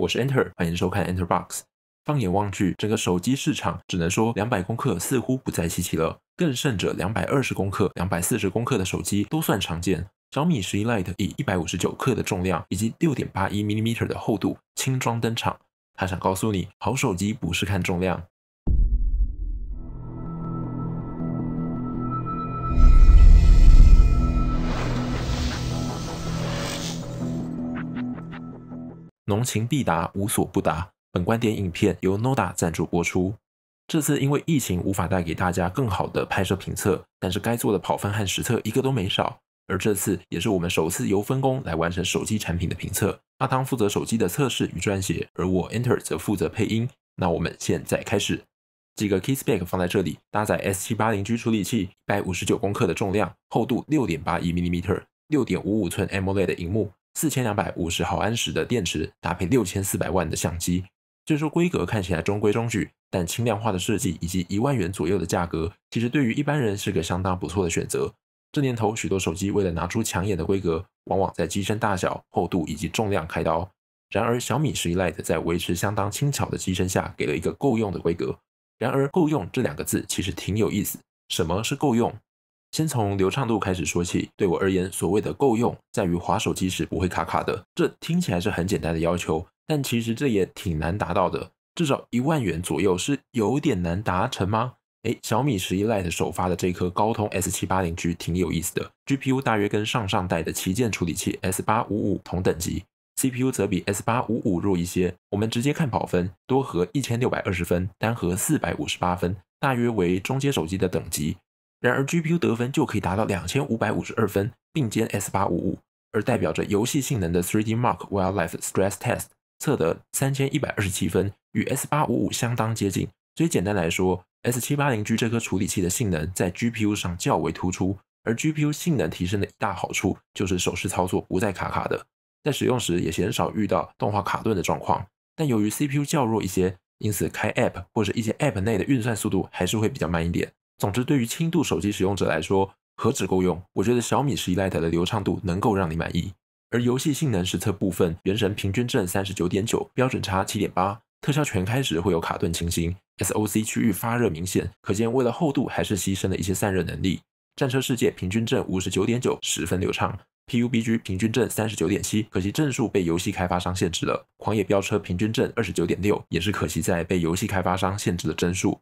我是 Enter，欢迎收看 Enter Box。放眼望去，整个手机市场只能说两百公克似乎不再稀奇了，更甚者，两百二十公克、两百四十公克的手机都算常见。小米十一 Lite 以一百五十九克的重量以及六点八一 m 米的厚度轻装登场，他想告诉你，好手机不是看重量。浓情必达，无所不达。本观点影片由 Noda 赞助播出。这次因为疫情无法带给大家更好的拍摄评测，但是该做的跑分和实测一个都没少。而这次也是我们首次由分工来完成手机产品的评测。阿汤负责手机的测试与撰写，而我 Enter 则负责配音。那我们现在开始。几个 Kissback 放在这里，搭载 S780G 处理器，一百五十九克的重量，厚度六点八一 m 米，六点五五寸 AMOLED 的屏幕。四千两百五十毫安时的电池搭配六千四百万的相机，就说规格看起来中规中矩，但轻量化的设计以及一万元左右的价格，其实对于一般人是个相当不错的选择。这年头许多手机为了拿出抢眼的规格，往往在机身大小、厚度以及重量开刀。然而小米十一 lite 在维持相当轻巧的机身下，给了一个够用的规格。然而“够用”这两个字其实挺有意思，什么是够用？先从流畅度开始说起。对我而言，所谓的够用，在于滑手机时不会卡卡的。这听起来是很简单的要求，但其实这也挺难达到的。至少一万元左右是有点难达成吗？哎，小米十一 Lite 首发的这颗高通 S 七八零 G 挺有意思的。GPU 大约跟上上代的旗舰处理器 S 八五五同等级，CPU 则比 S 八五五弱一些。我们直接看跑分，多核一千六百二十分，单核四百五十八分，大约为中阶手机的等级。然而，GPU 得分就可以达到两千五百五十二分，并肩 S 八五五，而代表着游戏性能的 3DMark Wild Life Stress Test 测得三千一百二十七分，与 S 八五五相当接近。所以简单来说，S 七八零 G 这颗处理器的性能在 GPU 上较为突出，而 GPU 性能提升的一大好处就是手势操作不再卡卡的，在使用时也鲜少遇到动画卡顿的状况。但由于 CPU 较弱一些，因此开 App 或者一些 App 内的运算速度还是会比较慢一点。总之，对于轻度手机使用者来说，何止够用？我觉得小米十一 Lite 的流畅度能够让你满意。而游戏性能实测部分，《原神》平均帧三十九点九，标准差七点八，特效全开时会有卡顿情形，SOC 区域发热明显，可见为了厚度还是牺牲了一些散热能力。《战车世界》平均帧五十九点九，十分流畅；PUBG 平均帧三十九点七，可惜帧数被游戏开发商限制了。《狂野飙车》平均帧二十九点六，也是可惜在被游戏开发商限制的帧数。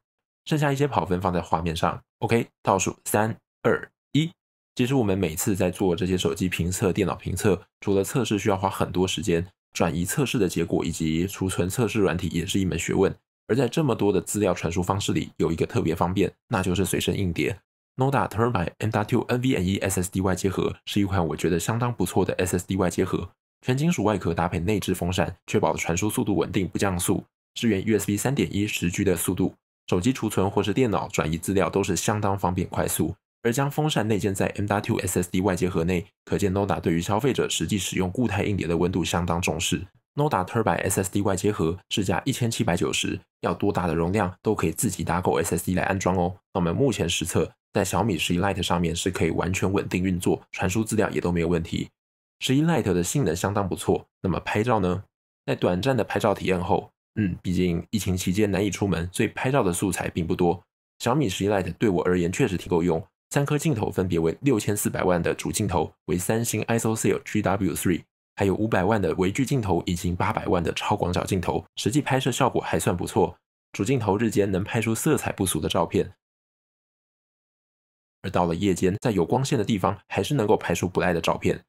剩下一些跑分放在画面上。OK，倒数三、二、一。其实我们每次在做这些手机评测、电脑评测，除了测试需要花很多时间转移测试的结果，以及储存测试软体也是一门学问。而在这么多的资料传输方式里，有一个特别方便，那就是随身硬碟。Noda Turbo Mw NVMe SSD 外接盒是一款我觉得相当不错的 SSD 外接盒，全金属外壳搭配内置风扇，确保传输速度稳定不降速，支援 USB 三点一十 G 的速度。手机储存或是电脑转移资料都是相当方便快速，而将风扇内建在 M. W. S. S. D 外接盒内，可见 NoDa 对于消费者实际使用固态硬碟的温度相当重视。NoDa Turbo S. S. D 外接盒市价一千七百九十，要多大的容量都可以自己搭购 S. S. D 来安装哦。那我们目前实测在小米十一 Lite 上面是可以完全稳定运作，传输资料也都没有问题。十一 Lite 的性能相当不错，那么拍照呢？在短暂的拍照体验后。嗯，毕竟疫情期间难以出门，所以拍照的素材并不多。小米十一 Lite 对我而言确实挺够用。三颗镜头分别为六千四百万的主镜头为三星 ISOCELL GW3，还有五百万的微距镜头以及八百万的超广角镜头。实际拍摄效果还算不错。主镜头日间能拍出色彩不俗的照片，而到了夜间，在有光线的地方还是能够拍出不赖的照片。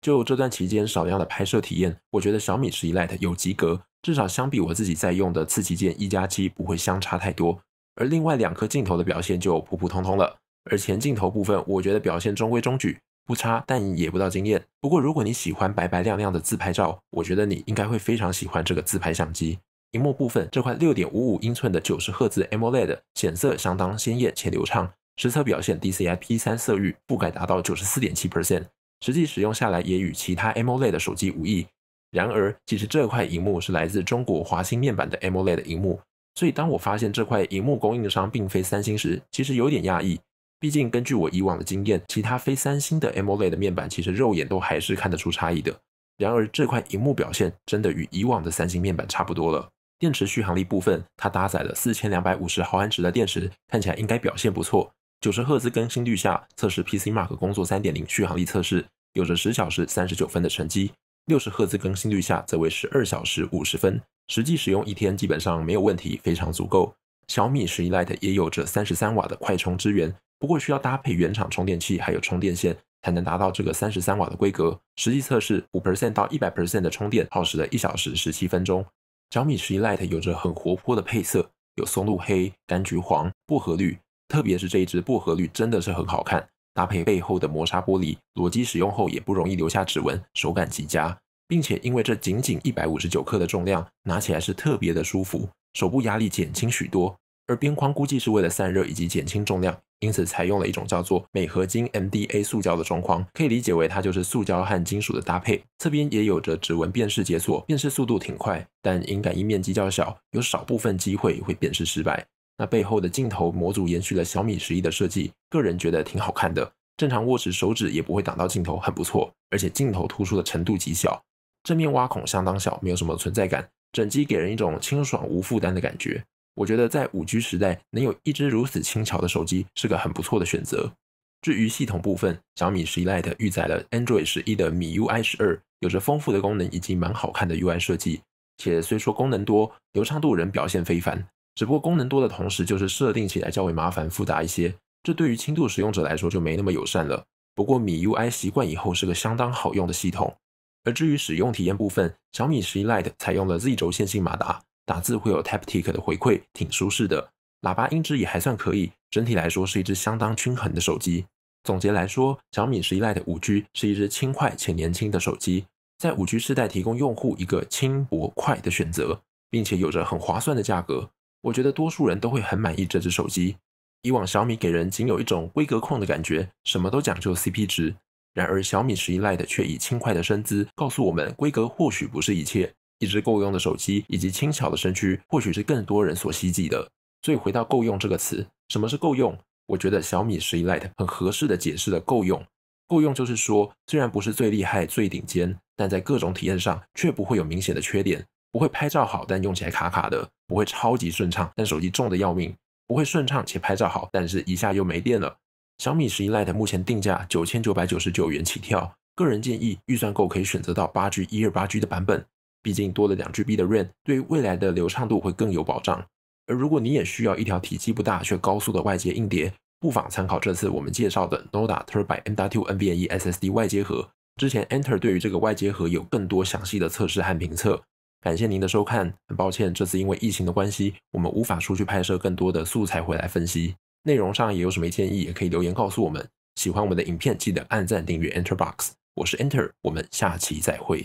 就这段期间少量的拍摄体验，我觉得小米十一 Lite 有及格。至少相比我自己在用的次旗舰一加七不会相差太多，而另外两颗镜头的表现就普普通通了。而前镜头部分，我觉得表现中规中矩，不差，但也不到惊艳。不过如果你喜欢白白亮亮的自拍照，我觉得你应该会非常喜欢这个自拍相机。屏幕部分，这块六点五五英寸的九十赫兹 AMOLED，显色相当鲜艳且流畅，实测表现 DCI P 三色域覆盖达到九十四点七 percent，实际使用下来也与其他 AMOLED 手机无异。然而，其实这块荧幕是来自中国华星面板的 AMOLED 的幕，所以当我发现这块荧幕供应商并非三星时，其实有点讶异。毕竟根据我以往的经验，其他非三星的 AMOLED 的面板，其实肉眼都还是看得出差异的。然而这块荧幕表现真的与以往的三星面板差不多了。电池续航力部分，它搭载了4250毫安时的电池，看起来应该表现不错。九十赫兹更新率下测试 PCMark 工作3.0续航力测试，有着十小时三十九分的成绩。六十赫兹更新率下则为十二小时五十分，实际使用一天基本上没有问题，非常足够。小米十一 lite 也有着三十三瓦的快充支援，不过需要搭配原厂充电器还有充电线才能达到这个三十三瓦的规格。实际测试，五 percent 到一百 percent 的充电耗时了一小时十七分钟。小米十一 lite 有着很活泼的配色，有松露黑、柑橘黄、薄荷绿，特别是这一支薄荷绿真的是很好看。搭配背后的磨砂玻璃，裸机使用后也不容易留下指纹，手感极佳，并且因为这仅仅一百五十九克的重量，拿起来是特别的舒服，手部压力减轻许多。而边框估计是为了散热以及减轻重量，因此采用了一种叫做镁合金 MDA 塑胶的中框，可以理解为它就是塑胶和金属的搭配。侧边也有着指纹辨识解锁，辨识速度挺快，但因感应面积较小，有少部分机会会辨识失败。那背后的镜头模组延续了小米十一的设计，个人觉得挺好看的。正常握持手指也不会挡到镜头，很不错。而且镜头突出的程度极小，正面挖孔相当小，没有什么存在感。整机给人一种清爽无负担的感觉。我觉得在五 G 时代，能有一只如此轻巧的手机是个很不错的选择。至于系统部分，小米十一 Lite 预载了 Android 十一的米 UI 十二，有着丰富的功能以及蛮好看的 UI 设计。且虽说功能多，流畅度仍表现非凡。只不过功能多的同时，就是设定起来较为麻烦复杂一些，这对于轻度使用者来说就没那么友善了。不过米 UI 习惯以后是个相当好用的系统。而至于使用体验部分，小米十一 Lite 采用了 Z 轴线性马达，打字会有 Taptic 的回馈，挺舒适的。喇叭音质也还算可以，整体来说是一只相当均衡的手机。总结来说，小米十一 Lite 五 G 是一只轻快且年轻的手机，在五 G 时代提供用户一个轻薄快的选择，并且有着很划算的价格。我觉得多数人都会很满意这只手机。以往小米给人仅有一种规格控的感觉，什么都讲究 CP 值。然而小米十一 Lite 却以轻快的身姿告诉我们，规格或许不是一切，一只够用的手机以及轻巧的身躯，或许是更多人所希冀的。所以回到“够用”这个词，什么是够用？我觉得小米十一 Lite 很合适的解释的够用。够用就是说，虽然不是最厉害、最顶尖，但在各种体验上却不会有明显的缺点。不会拍照好，但用起来卡卡的；不会超级顺畅，但手机重的要命；不会顺畅且拍照好，但是一下又没电了。小米十一 Lite 目前定价九千九百九十九元起跳，个人建议预算够可以选择到八 G、一二八 G 的版本，毕竟多了两 GB 的 RAM，对于未来的流畅度会更有保障。而如果你也需要一条体积不大却高速的外接硬碟，不妨参考这次我们介绍的 n o d a Turbo m w NVMe SSD 外接盒。之前 Enter 对于这个外接盒有更多详细的测试和评测。感谢您的收看，很抱歉这次因为疫情的关系，我们无法出去拍摄更多的素材回来分析。内容上也有什么建议，也可以留言告诉我们。喜欢我们的影片，记得按赞订阅 Enterbox，我是 Enter，我们下期再会。